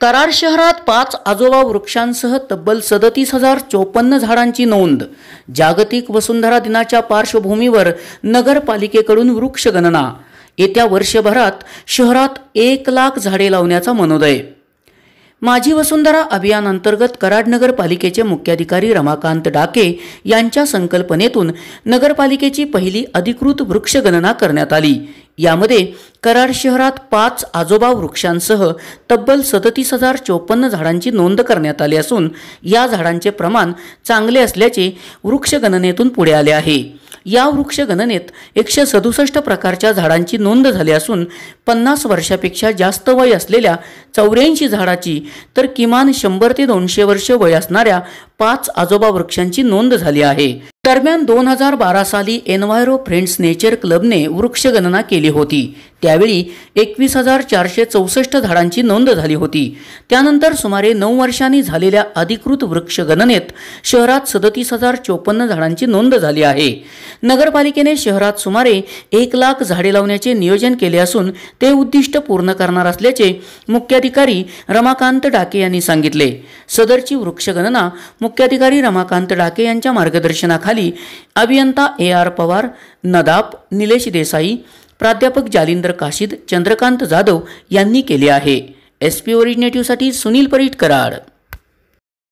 कराड शहरात पाच आजोबा वृक्षांसह तब्बल सदतीस हजार चोपन्न झाडांची नोंद जागतिक वसुंधरा दिनाच्या पार्श्वभूमीवर नगरपालिकेकडून वृक्षगणना येत्या वर्षभरात शहरात एक लाख झाडे लावण्याचा मनोदय माझी वसुंधरा अभियानांतर्गत कराड नगरपालिकेचे मुख्याधिकारी रमाकांत डाके यांच्या संकल्पनेतून नगरपालिकेची पहिली अधिकृत वृक्षगणना करण्यात आली यामध्ये कराड शहरात पाच आजोबा वृक्षांसह तब्बल सदतीस हजार चोपन्न झाडांची नोंद करण्यात आली असून या झाडांचे प्रमाण चांगले असल्याचे वृक्षगणनेतून पुढे आले आहे या वृक्षगणनेत एकशे सदुसष्ट प्रकारच्या झाडांची नोंद झाली असून पन्नास वर्षापेक्षा जास्त वय असलेल्या चौऱ्याऐंशी झाडाची तर किमान शंभर ते दोनशे वर्ष वय असणाऱ्या पाच आजोबा वृक्षांची नोंद झाली आहे दरम्यान दोन हजार बारा साली एन्व्हायरो फ्रेंड्स नेचर क्लबने वृक्षगणना केली होती त्यावेळी एकवीस हजार चारशे चौसष्ट झाडांची नोंद झाली होती त्यानंतर सुमारे नऊ वर्षांनी झालेल्या अधिकृत वृक्षगणनेत शहरात सदतीस हजार चोपन्न झाडांची नोंद झाली आहे नगरपालिकेने शहरात सुमारे एक लाख झाडे लावण्याचे नियोजन केले असून ते उद्दिष्ट पूर्ण करणार असल्याचे मुख्याधिकारी रमाकांत डाके यांनी सांगितले सदरची वृक्षगणना मुख्याधिकारी रमाकांत डाके यांच्या मार्गदर्शनाखाली अभियंता ए आर पवार नदाप निलेश देसाई प्राध्यापक जालिंदर काशीद चंद्रकांत जाधव यांनी केले आहे एस पी ओरिजिनेटिव्हसाठी सुनील परीट कराड